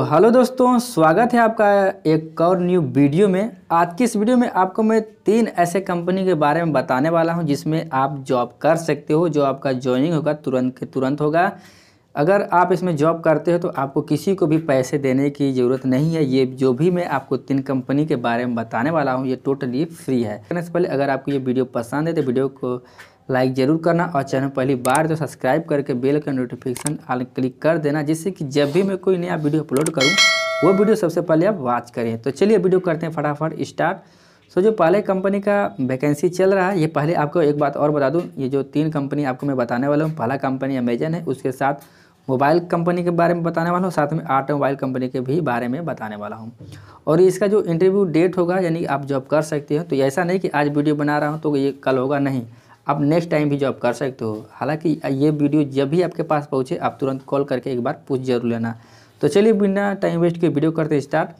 तो हेलो दोस्तों स्वागत है आपका एक और न्यू वीडियो में आज की इस वीडियो में आपको मैं तीन ऐसे कंपनी के बारे में बताने वाला हूं जिसमें आप जॉब कर सकते हो जो आपका ज्वाइनिंग होगा तुरंत के तुरंत होगा अगर आप इसमें जॉब करते हो तो आपको किसी को भी पैसे देने की ज़रूरत नहीं है ये जो भी मैं आपको तीन कंपनी के बारे में बताने वाला हूँ ये टोटली फ्री है पहले अगर आपको ये वीडियो पसंद है तो वीडियो को लाइक ज़रूर करना और चैनल पहली बार तो सब्सक्राइब करके बेल का नोटिफिकेशन आल क्लिक कर देना जिससे कि जब भी मैं कोई नया वीडियो अपलोड करूँ वो वीडियो सबसे पहले आप वॉच करें तो चलिए वीडियो करते हैं फटाफट स्टार्ट सो जो पहले कंपनी का वैकेंसी चल रहा है ये पहले आपको एक बात और बता दूँ ये जो तीन कंपनी आपको मैं बताने वाला हूँ पहला कंपनी अमेजन है उसके साथ मोबाइल कंपनी के बारे में बताने वाला हूँ साथ में आटो मोबाइल कंपनी के भी बारे में बताने वाला हूँ और इसका जो इंटरव्यू डेट होगा यानी आप जॉब कर सकते हो तो ऐसा नहीं कि आज वीडियो बना रहा हूँ तो ये कल होगा नहीं आप नेक्स्ट टाइम भी जॉब कर सकते हो हालांकि ये वीडियो जब भी आपके पास पहुँचे आप तुरंत कॉल करके एक बार पूछ जरूर लेना तो चलिए बिना टाइम वेस्ट के वीडियो करते स्टार्ट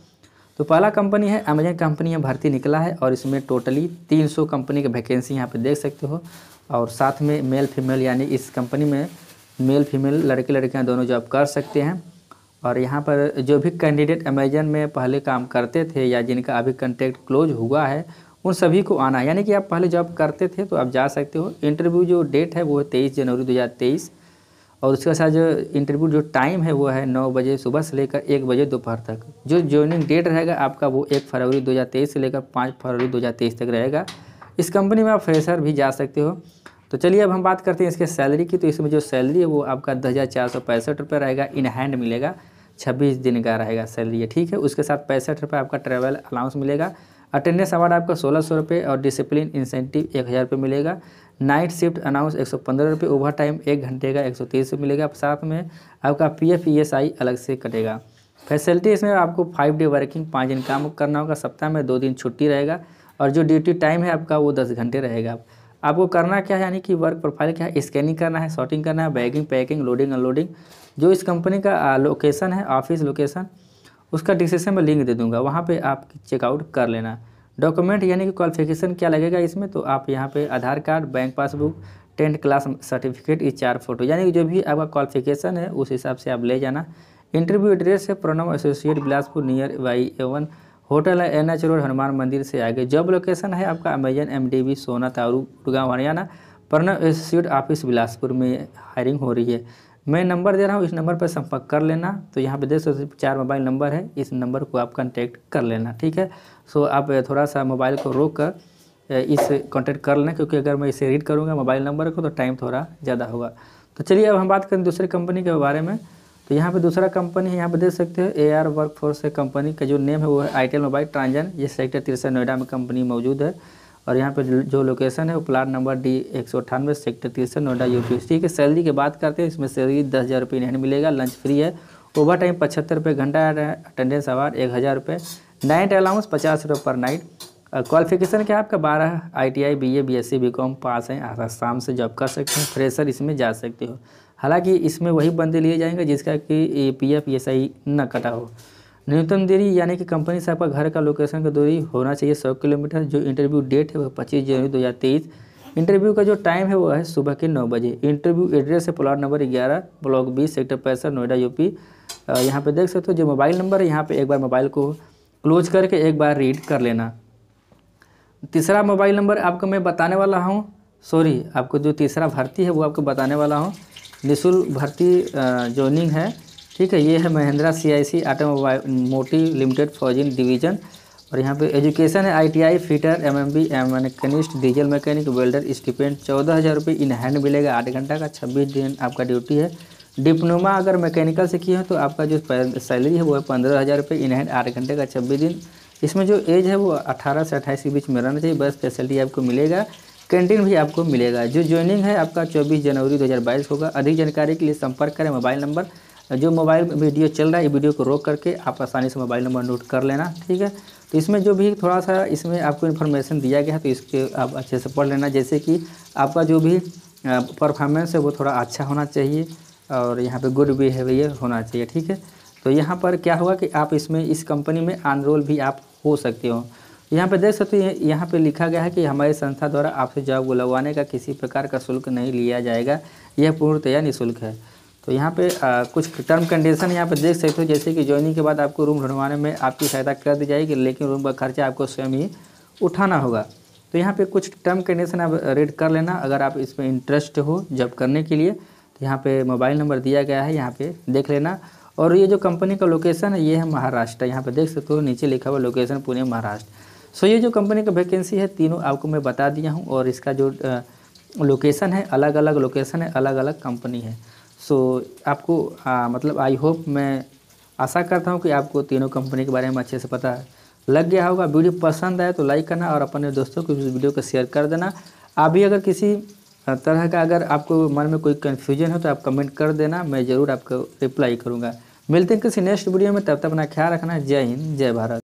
तो पहला कंपनी है अमेजन कंपनी यहाँ भर्ती निकला है और इसमें टोटली 300 कंपनी की वैकेंसी यहाँ पे देख सकते हो और साथ में मेल फीमेल यानी इस कंपनी में मेल फीमेल लड़के लड़कियाँ दोनों जॉब कर सकते हैं और यहाँ पर जो भी कैंडिडेट अमेजन में पहले काम करते थे या जिनका अभी कंटेक्ट क्लोज हुआ है उन सभी को आना यानी कि आप पहले जॉब करते थे तो आप जा सकते हो इंटरव्यू जो डेट है वो है तेईस जनवरी दो और उसके साथ जो इंटरव्यू जो टाइम है वो है नौ बजे सुबह से लेकर एक बजे दोपहर तक जो ज्वाइनिंग डेट रहेगा आपका वो एक फरवरी 2023 से लेकर पाँच फरवरी 2023 तक रहेगा इस कंपनी में आप फ्रेशर भी जा सकते हो तो चलिए अब हम बात करते हैं इसके सैलरी की तो इसमें जो सैलरी है वो आपका दस हज़ार चार सौ पैंसठ रुपये रहेगा इन हैंड मिलेगा छब्बीस दिन का रहेगा सैलरी ठीक है उसके साथ पैंसठ रुपये आपका ट्रैवल अलाउंस मिलेगा अटेंडेंस अवार्ड आपका सोलह सौ रुपये और डिसिप्लिन इंसेंटिव एक हज़ार रुपये मिलेगा नाइट शिफ्ट अनाउंस एक सौ पंद्रह रुपये ओवर टाइम एक घंटे का एक सौ तीस रुपये मिलेगा साथ में आपका P F E S I अलग से कटेगा फैसिलिटी इसमें आपको फाइव डे वर्किंग पाँच दिन काम करना होगा सप्ताह में दो दिन छुट्टी रहेगा और जो ड्यूटी टाइम है आपका वो दस घंटे रहेगा आपको करना क्या है यानी कि वर्क प्रोफाइल क्या है स्कैनिंग करना है शॉर्टिंग करना है बैगिंग पैकिंग लोडिंग अनलोडिंग जो इस कंपनी का लोकेशन है ऑफिस लोकेशन उसका डिस्क्रिप्शन में लिंक दे दूंगा वहाँ पे आप चेकआउट कर लेना डॉक्यूमेंट यानी कि क्वालिफिकेशन क्या लगेगा इसमें तो आप यहाँ पे Aadhaar card bank passbook tenth class certificate ये चार फोटो यानी कि जो भी आपका क्वालिफिकेशन है उस हिसाब से आप ले जाना इंटरव्यू एड्रेस है प्रोनम associate Bilaspur near Y Avon hotel है एन एच रोड हनुमान मंदिर से आगे जॉब लोकेशन है आपका अमेजन एम डी बी सोना तारू गुड़गांव हरियाणा प्रणव एसोसिएट ऑफिस बिलासपुर में हायरिंग हो रही है मैं नंबर दे रहा हूँ इस नंबर पर संपर्क कर लेना तो यहाँ पे देख सकते चार मोबाइल नंबर है इस नंबर को आप कॉन्टैक्ट कर लेना ठीक है सो आप थोड़ा सा मोबाइल को रोक कर इस कॉन्टैक्ट कर लेना क्योंकि अगर मैं इसे रीड करूँगा मोबाइल नंबर को तो टाइम थोड़ा ज़्यादा होगा तो चलिए अब हम बात करें दूसरे कंपनी के बारे में तो यहाँ पे दूसरा कंपनी है यहाँ पे देख सकते हो A R work force company का जो नेम है वो है टेल मोबाइल ट्रांजन ये सेक्टर तिरसठ नोएडा में कंपनी मौजूद है और यहाँ पे जो लोकेशन है वो प्लाट नंबर डी एक सौ अठानवे सेक्टर तिरसठ नोएडा यूपी ठीक है सैलरी की बात करते हैं इसमें सैलरी दस हज़ार रुपये नहीं मिलेगा लंच फ्री है ओवर टाइम पचहत्तर रुपये घंटा अटेंडेंस आवार एक हज़ार रुपये नाइट अलाउंस पचास रुपये पर नाइट क्वालिफिकेशन क्या है आपका बारह I T I B A B S C B com पास हैं आसाम से जॉब कर सकते हैं फ्रेशर इसमें जा सकते हो हालांकि इसमें वही बंदे लिए जाएंगे जिसका कि पी एफ ये सही न कटा हो न्यूनतम देरी यानी कि कंपनी से आपका घर का लोकेशन का दूरी होना चाहिए सौ किलोमीटर जो इंटरव्यू डेट है वह पच्चीस जनवरी दो हज़ार तेईस इंटरव्यू का जो टाइम है वो है सुबह के नौ बजे इंटरव्यू एड्रेस है प्लाट नंबर ग्यारह ब्लॉक बीस सेक्टर पैंसठ नोएडा यूपी यहाँ पे देख सकते हो जो मोबाइल नंबर है यहाँ पे एक बार मोबाइल को क्लोज करके एक बार रीड कर लेना तीसरा मोबाइल नंबर आपको मैं बताने वाला हूँ सॉरी आपको जो तीसरा भर्ती है वो आपको बताने वाला हूँ निःशुल्क भर्ती जॉइनिंग है ठीक है ये है Mahindra C I C automotive limited forging division और यहाँ पे एजुकेशन है ITI fitter MMB machinist diesel mechanic welder stipend चौदह हज़ार रुपये इन हैंड मिलेगा आठ घंटा का छब्बीस दिन आपका ड्यूटी है डिप्लोमा अगर मैकेनिकल से किए हैं तो आपका जो सैलरी है वो है पंद्रह हज़ार रुपये इन हैंड आठ घंटे का छब्बीस दिन इसमें जो एज है वो अठारह से अट्ठाईस के बीच में रहना चाहिए बस फैसिलिटी आपको मिलेगा कैंटीन भी आपको मिलेगा जो ज्वाइनिंग है आपका चौबीस जनवरी दो होगा अधिक जानकारी के लिए संपर्क करें मोबाइल नंबर जो मोबाइल वीडियो चल रहा है वीडियो को रोक करके आप आसानी से मोबाइल नंबर नोट कर लेना ठीक है तो इसमें जो भी थोड़ा सा इसमें आपको इन्फॉर्मेशन दिया गया है तो इसके आप अच्छे से पढ़ लेना जैसे कि आपका जो भी परफॉर्मेंस है वो थोड़ा अच्छा होना चाहिए और यहाँ पे गुड बिहेवियर होना चाहिए ठीक है तो यहाँ पर क्या हुआ कि आप इसमें इस कंपनी में अनरोल भी आप हो सकते हो यहाँ पे देख सकते हैं यहाँ पे लिखा गया है कि हमारी संस्था द्वारा आपसे जॉब बुलवाने का किसी प्रकार का शुल्क नहीं लिया जाएगा यह पूर्णतया निःशुल्क है तो यहाँ पे आ, कुछ टर्म कंडीशन यहाँ पे देख सकते हो जैसे कि ज्वाइनिंग के बाद आपको रूम ढूंढवाने में आपकी सहायता कर दी जाएगी लेकिन रूम का खर्चा आपको स्वयं ही उठाना होगा तो यहाँ पे कुछ टर्म कंडीशन आप रेड कर लेना अगर आप इसमें इंटरेस्ट हो जब करने के लिए तो यहाँ पे मोबाइल नंबर दिया गया है यहाँ पर देख लेना और ये जो कंपनी का लोकेशन है ये है महाराष्ट्र यहाँ पे देख सकते हो नीचे लिखा हुआ लोकेशन पुणे महाराष्ट्र सो ये जो कंपनी का वैकेंसी है तीनों आपको मैं बता दिया हूँ और इसका जो लोकेशन है अलग अलग लोकेशन है अलग अलग कंपनी है सो so, आपको आ, हाँ, मतलब आई होप मैं आशा करता हूँ कि आपको तीनों कंपनी के बारे में अच्छे से पता लग गया होगा वीडियो पसंद आए तो लाइक करना और अपने दोस्तों को इस वीडियो को शेयर कर देना आप भी अगर किसी तरह का अगर आपको मन में कोई कन्फ्यूजन हो तो आप कमेंट कर देना मैं ज़रूर आपको रिप्लाई करूँगा मिलते हैं किसी नेक्स्ट वीडियो में तब तक अपना ख्याल रखना जय हिंद जय भारत